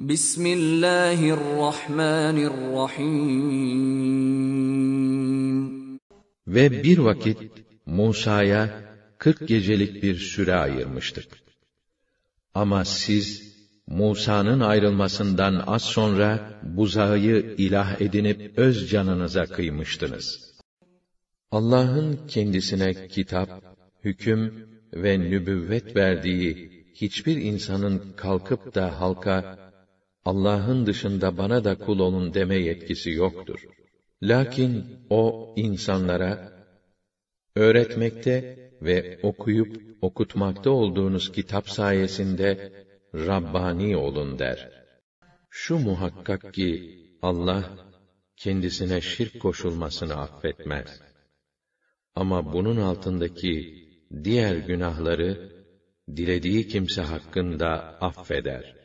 Bismillahirrahmanirrahim. Ve bir vakit Musa'ya 40 gecelik bir süre ayırmıştık. Ama siz Musa'nın ayrılmasından az sonra buzağı ilah edinip öz canınıza kıymıştınız. Allah'ın kendisine kitap, hüküm ve nübüvvet verdiği hiçbir insanın kalkıp da halka Allah'ın dışında bana da kul olun deme yetkisi yoktur. Lakin o insanlara öğretmekte ve okuyup okutmakta olduğunuz kitap sayesinde Rabbani olun der. Şu muhakkak ki Allah kendisine şirk koşulmasını affetmez. Ama bunun altındaki diğer günahları dilediği kimse hakkında affeder.''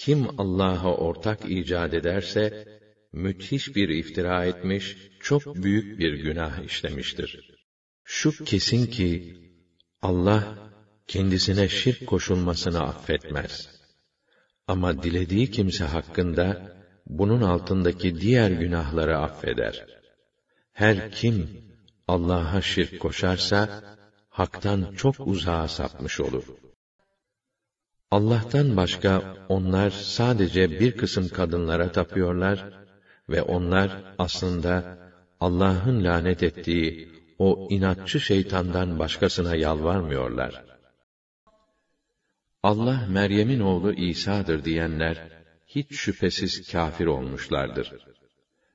Kim Allah'a ortak icat ederse, müthiş bir iftira etmiş, çok büyük bir günah işlemiştir. Şu kesin ki, Allah, kendisine şirk koşulmasını affetmez. Ama dilediği kimse hakkında, bunun altındaki diğer günahları affeder. Her kim, Allah'a şirk koşarsa, haktan çok uzağa sapmış olur.'' Allah'tan başka onlar sadece bir kısım kadınlara tapıyorlar ve onlar aslında Allah'ın lanet ettiği o inatçı şeytandan başkasına yalvarmıyorlar. Allah Meryem'in oğlu İsa'dır diyenler hiç şüphesiz kafir olmuşlardır.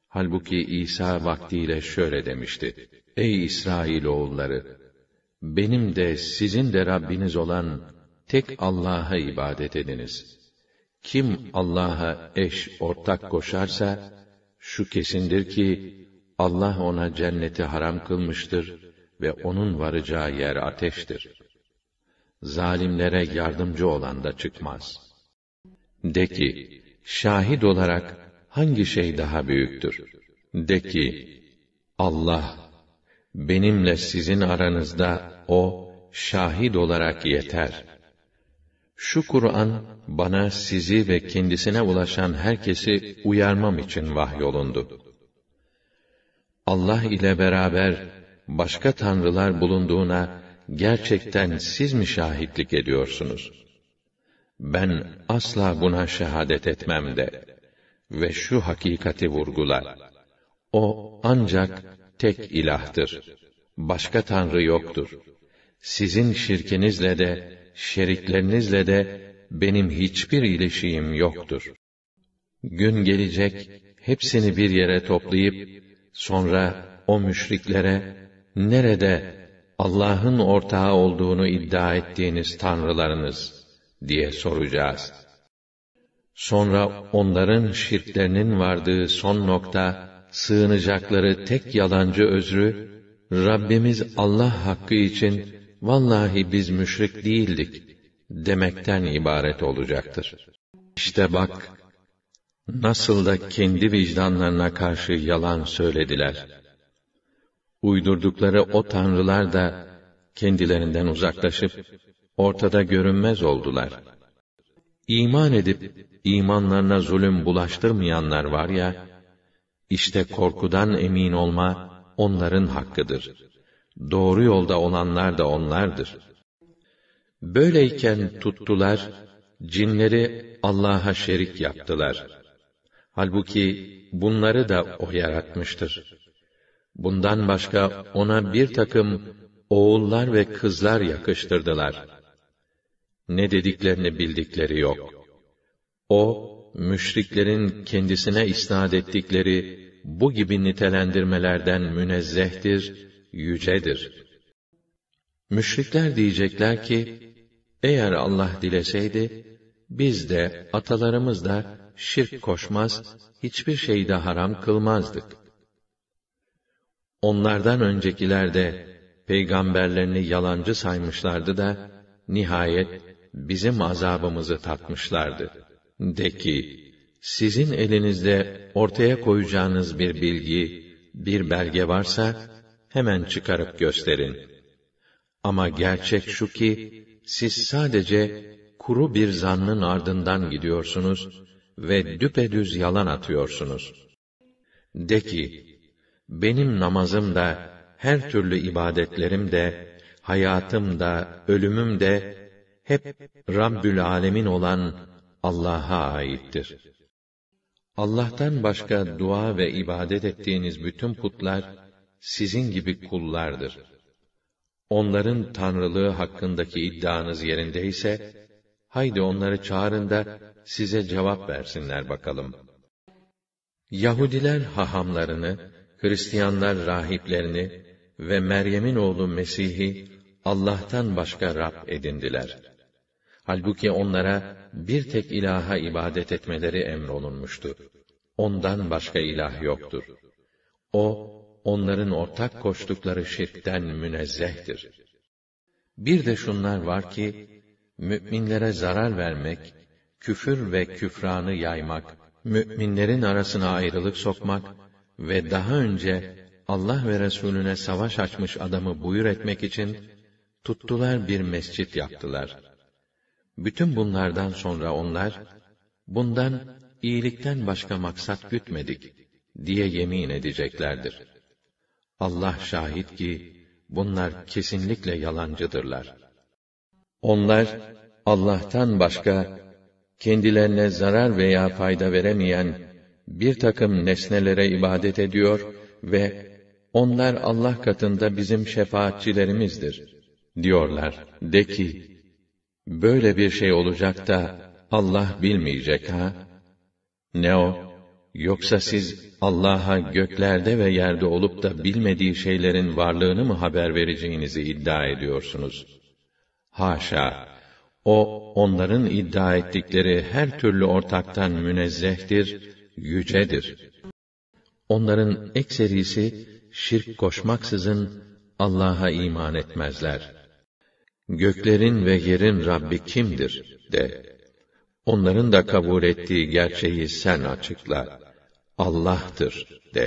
Halbuki İsa vaktiyle şöyle demişti: Ey İsrail oğulları, benim de sizin de Rabbiniz olan tek Allah'a ibadet ediniz. Kim Allah'a eş, ortak koşarsa, şu kesindir ki, Allah ona cenneti haram kılmıştır ve onun varacağı yer ateştir. Zalimlere yardımcı olan da çıkmaz. De ki, şahit olarak hangi şey daha büyüktür? De ki, Allah, benimle sizin aranızda O, şahit olarak yeter.'' Şu Kur'an bana sizi ve kendisine ulaşan herkesi uyarmam için vahyolundu. Allah ile beraber başka tanrılar bulunduğuna gerçekten siz mi şahitlik ediyorsunuz? Ben asla buna şehadet etmem de ve şu hakikati vurgular: O ancak tek ilahtır. Başka tanrı yoktur. Sizin şirkinizle de şeriklerinizle de benim hiçbir ilişiğim yoktur. Gün gelecek, hepsini bir yere toplayıp, sonra o müşriklere, nerede Allah'ın ortağı olduğunu iddia ettiğiniz tanrılarınız, diye soracağız. Sonra onların şirklerinin vardığı son nokta, sığınacakları tek yalancı özrü, Rabbimiz Allah hakkı için, vallahi biz müşrik değildik demekten ibaret olacaktır. İşte bak, nasıl da kendi vicdanlarına karşı yalan söylediler. Uydurdukları o tanrılar da kendilerinden uzaklaşıp ortada görünmez oldular. İman edip imanlarına zulüm bulaştırmayanlar var ya, işte korkudan emin olma onların hakkıdır.'' Doğru yolda olanlar da onlardır. Böyleyken tuttular, cinleri Allah'a şerik yaptılar. Halbuki bunları da O yaratmıştır. Bundan başka ona bir takım oğullar ve kızlar yakıştırdılar. Ne dediklerini bildikleri yok. O, müşriklerin kendisine isnat ettikleri bu gibi nitelendirmelerden münezzehtir yücedir. Müşrikler diyecekler ki, eğer Allah dileseydi, biz de, atalarımız da, şirk koşmaz, hiçbir şeyde haram kılmazdık. Onlardan öncekiler de, peygamberlerini yalancı saymışlardı da, nihayet bizim azabımızı tatmışlardı. De ki, sizin elinizde ortaya koyacağınız bir bilgi, bir belge varsa, hemen çıkarıp gösterin. Ama gerçek şu ki, siz sadece kuru bir zannın ardından gidiyorsunuz ve düpedüz yalan atıyorsunuz. De ki, benim namazım da, her türlü ibadetlerim de, hayatım da, ölümüm de, hep Rabbül Alemin olan Allah'a aittir. Allah'tan başka dua ve ibadet ettiğiniz bütün putlar, sizin gibi kullardır. Onların tanrılığı hakkındaki iddianız yerindeyse, haydi onları çağırın da size cevap versinler bakalım. Yahudiler hahamlarını, Hristiyanlar rahiplerini ve Meryem'in oğlu Mesih'i Allah'tan başka Rab edindiler. Halbuki onlara bir tek ilaha ibadet etmeleri emrolunmuştu. Ondan başka ilah yoktur. O, onların ortak koştukları şirkten münezzehtir. Bir de şunlar var ki, müminlere zarar vermek, küfür ve küfranı yaymak, müminlerin arasına ayrılık sokmak ve daha önce Allah ve Resulüne savaş açmış adamı buyur etmek için tuttular bir mescit yaptılar. Bütün bunlardan sonra onlar, bundan iyilikten başka maksat gütmedik diye yemin edeceklerdir.'' Allah şahit ki bunlar kesinlikle yalancıdırlar. Onlar Allah'tan başka kendilerine zarar veya fayda veremeyen bir takım nesnelere ibadet ediyor ve onlar Allah katında bizim şefaatçilerimizdir diyorlar. De ki, böyle bir şey olacak da Allah bilmeyecek ha? Ne o? Yoksa siz Allah'a göklerde ve yerde olup da bilmediği şeylerin varlığını mı haber vereceğinizi iddia ediyorsunuz? Haşa! O, onların iddia ettikleri her türlü ortaktan münezzehtir, yücedir. Onların ekserisi, şirk koşmaksızın Allah'a iman etmezler. Göklerin ve yerin Rabbi kimdir? de. Onların da kabul ettiği gerçeği sen açıkla. Allah'tır de.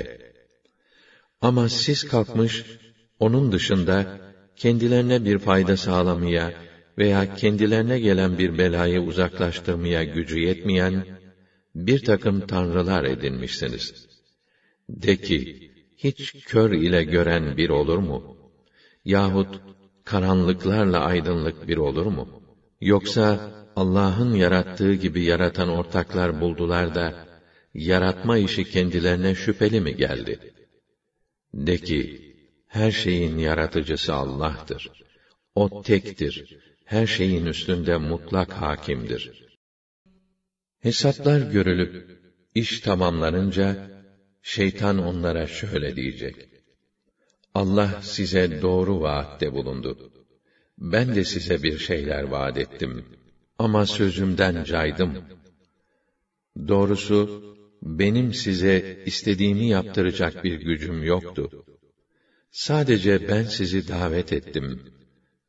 Ama siz kalkmış, onun dışında kendilerine bir fayda sağlamaya veya kendilerine gelen bir belayı uzaklaştırmaya gücü yetmeyen bir takım tanrılar edinmişsiniz. De ki, hiç kör ile gören bir olur mu? Yahut karanlıklarla aydınlık bir olur mu? Yoksa Allah'ın yarattığı gibi yaratan ortaklar buldular da, yaratma işi kendilerine şüpheli mi geldi? De ki, her şeyin yaratıcısı Allah'tır. O tektir. Her şeyin üstünde mutlak hakimdir. Hesaplar görülüp, iş tamamlanınca, şeytan onlara şöyle diyecek. Allah size doğru vaatte bulundu. Ben de size bir şeyler vaat ettim.'' Ama sözümden caydım. Doğrusu, benim size istediğimi yaptıracak bir gücüm yoktu. Sadece ben sizi davet ettim.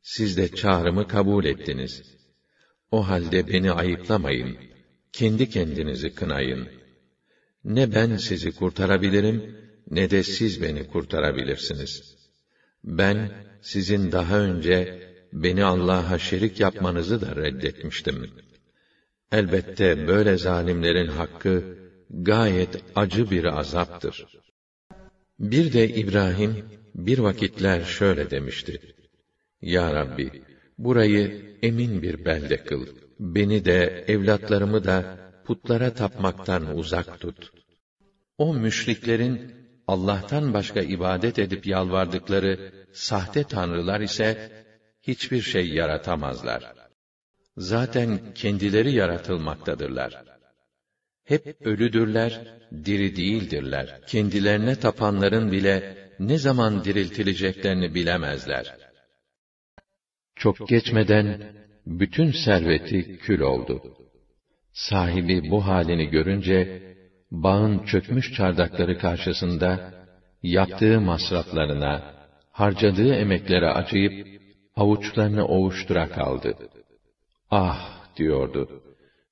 Siz de çağrımı kabul ettiniz. O halde beni ayıplamayın. Kendi kendinizi kınayın. Ne ben sizi kurtarabilirim, ne de siz beni kurtarabilirsiniz. Ben, sizin daha önce beni Allah'a şerik yapmanızı da reddetmiştim. Elbette böyle zalimlerin hakkı gayet acı bir azaptır. Bir de İbrahim bir vakitler şöyle demişti: Ya Rabbi, burayı emin bir belde kıl. Beni de evlatlarımı da putlara tapmaktan uzak tut. O müşriklerin Allah'tan başka ibadet edip yalvardıkları sahte tanrılar ise hiçbir şey yaratamazlar. Zaten kendileri yaratılmaktadırlar. Hep ölüdürler, diri değildirler. Kendilerine tapanların bile ne zaman diriltileceklerini bilemezler. Çok geçmeden bütün serveti kül oldu. Sahibi bu halini görünce bağın çökmüş çardakları karşısında yaptığı masraflarına, harcadığı emeklere acıyıp avuçlarını ovuştura kaldı. Ah diyordu.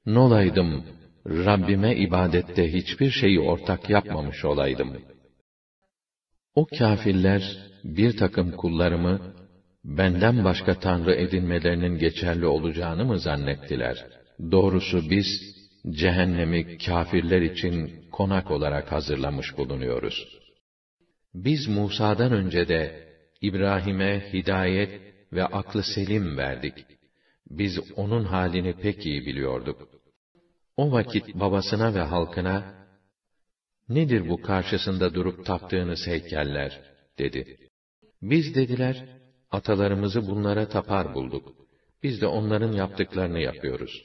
Nolaydım, Rabbime ibadette hiçbir şeyi ortak yapmamış olaydım. O kafirler, bir takım kullarımı, benden başka tanrı edinmelerinin geçerli olacağını mı zannettiler? Doğrusu biz, cehennemi kafirler için konak olarak hazırlamış bulunuyoruz. Biz Musa'dan önce de İbrahim'e hidayet ve aklı selim verdik. Biz onun halini pek iyi biliyorduk. O vakit babasına ve halkına, Nedir bu karşısında durup taptığınız heykeller? dedi. Biz dediler, atalarımızı bunlara tapar bulduk. Biz de onların yaptıklarını yapıyoruz.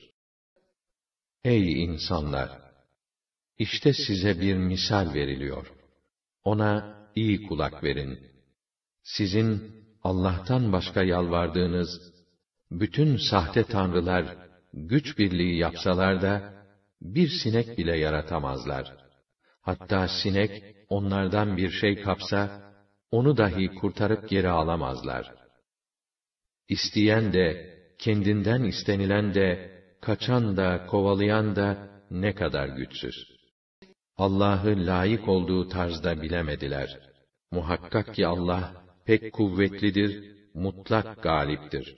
Ey insanlar! İşte size bir misal veriliyor. Ona iyi kulak verin. Sizin Allah'tan başka yalvardığınız bütün sahte tanrılar güç birliği yapsalar da bir sinek bile yaratamazlar. Hatta sinek onlardan bir şey kapsa onu dahi kurtarıp geri alamazlar. İsteyen de kendinden istenilen de kaçan da kovalayan da ne kadar güçsüz. Allah'ı layık olduğu tarzda bilemediler. Muhakkak ki Allah pek kuvvetlidir, mutlak galiptir.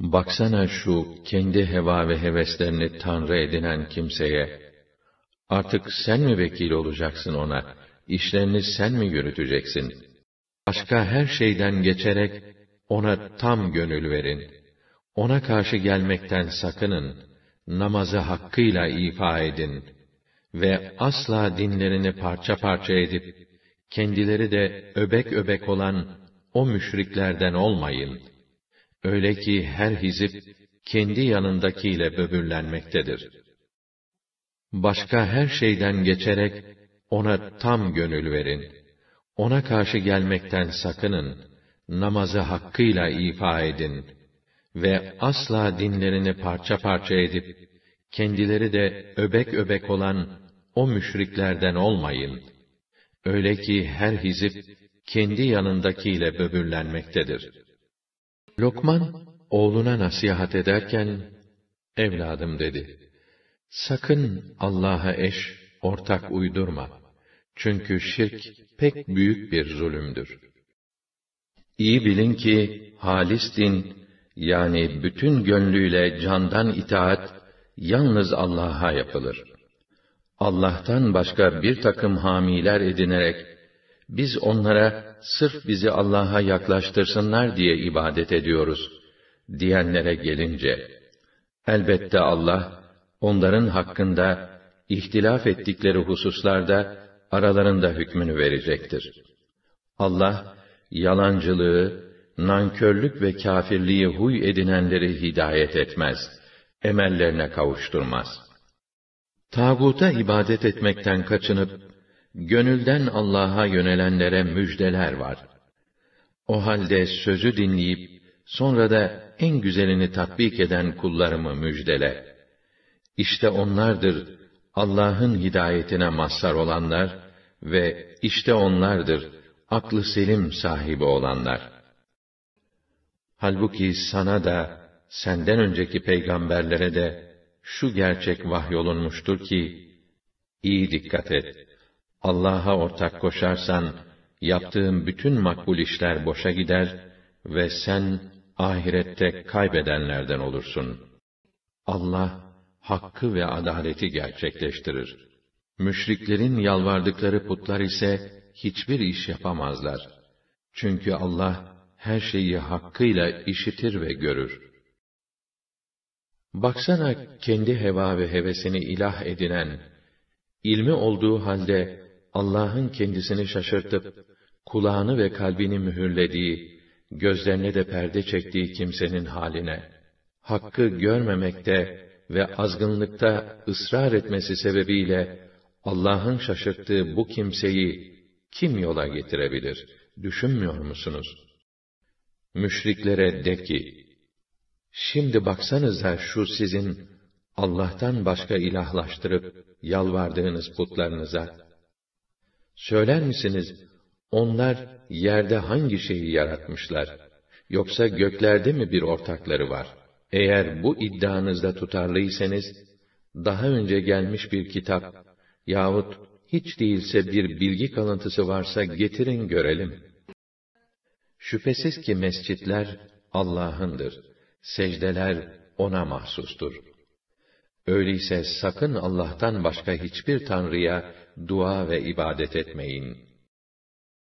Baksana şu kendi heva ve heveslerini tanrı edinen kimseye. Artık sen mi vekil olacaksın ona? İşlerini sen mi yürüteceksin? Başka her şeyden geçerek ona tam gönül verin. Ona karşı gelmekten sakının. Namazı hakkıyla ifa edin ve asla dinlerini parça parça edip kendileri de öbek öbek olan o müşriklerden olmayın. Öyle ki her hizip kendi yanındakiyle böbürlenmektedir. Başka her şeyden geçerek ona tam gönül verin. Ona karşı gelmekten sakının. Namazı hakkıyla ifa edin ve asla dinlerini parça parça edip kendileri de öbek öbek olan o müşriklerden olmayın. Öyle ki her hizip kendi yanındakiyle böbürlenmektedir. Lokman, oğluna nasihat ederken, evladım dedi, sakın Allah'a eş, ortak uydurma. Çünkü şirk pek büyük bir zulümdür. İyi bilin ki, halis din, yani bütün gönlüyle candan itaat, yalnız Allah'a yapılır. Allah'tan başka bir takım hamiler edinerek, biz onlara sırf bizi Allah'a yaklaştırsınlar diye ibadet ediyoruz diyenlere gelince elbette Allah onların hakkında ihtilaf ettikleri hususlarda aralarında hükmünü verecektir. Allah yalancılığı, nankörlük ve kâfirliği huy edinenleri hidayet etmez, emellerine kavuşturmaz. Tağuta ibadet etmekten kaçınıp gönülden Allah'a yönelenlere müjdeler var. O halde sözü dinleyip, sonra da en güzelini tatbik eden kullarımı müjdele. İşte onlardır Allah'ın hidayetine mazhar olanlar ve işte onlardır aklı selim sahibi olanlar. Halbuki sana da, senden önceki peygamberlere de şu gerçek vahyolunmuştur ki, iyi dikkat et.'' Allah'a ortak koşarsan, yaptığın bütün makbul işler boşa gider ve sen ahirette kaybedenlerden olursun. Allah, hakkı ve adaleti gerçekleştirir. Müşriklerin yalvardıkları putlar ise hiçbir iş yapamazlar. Çünkü Allah her şeyi hakkıyla işitir ve görür. Baksana kendi heva ve hevesini ilah edinen, ilmi olduğu halde Allah'ın kendisini şaşırtıp, kulağını ve kalbini mühürlediği, gözlerine de perde çektiği kimsenin haline, hakkı görmemekte ve azgınlıkta ısrar etmesi sebebiyle, Allah'ın şaşırttığı bu kimseyi kim yola getirebilir? Düşünmüyor musunuz? Müşriklere de ki, Şimdi baksanıza şu sizin Allah'tan başka ilahlaştırıp yalvardığınız putlarınıza, Söyler misiniz, onlar yerde hangi şeyi yaratmışlar? Yoksa göklerde mi bir ortakları var? Eğer bu iddianızda tutarlıysanız, daha önce gelmiş bir kitap yahut hiç değilse bir bilgi kalıntısı varsa getirin görelim. Şüphesiz ki mescitler Allah'ındır. Secdeler ona mahsustur. Öyleyse sakın Allah'tan başka hiçbir tanrıya dua ve ibadet etmeyin.''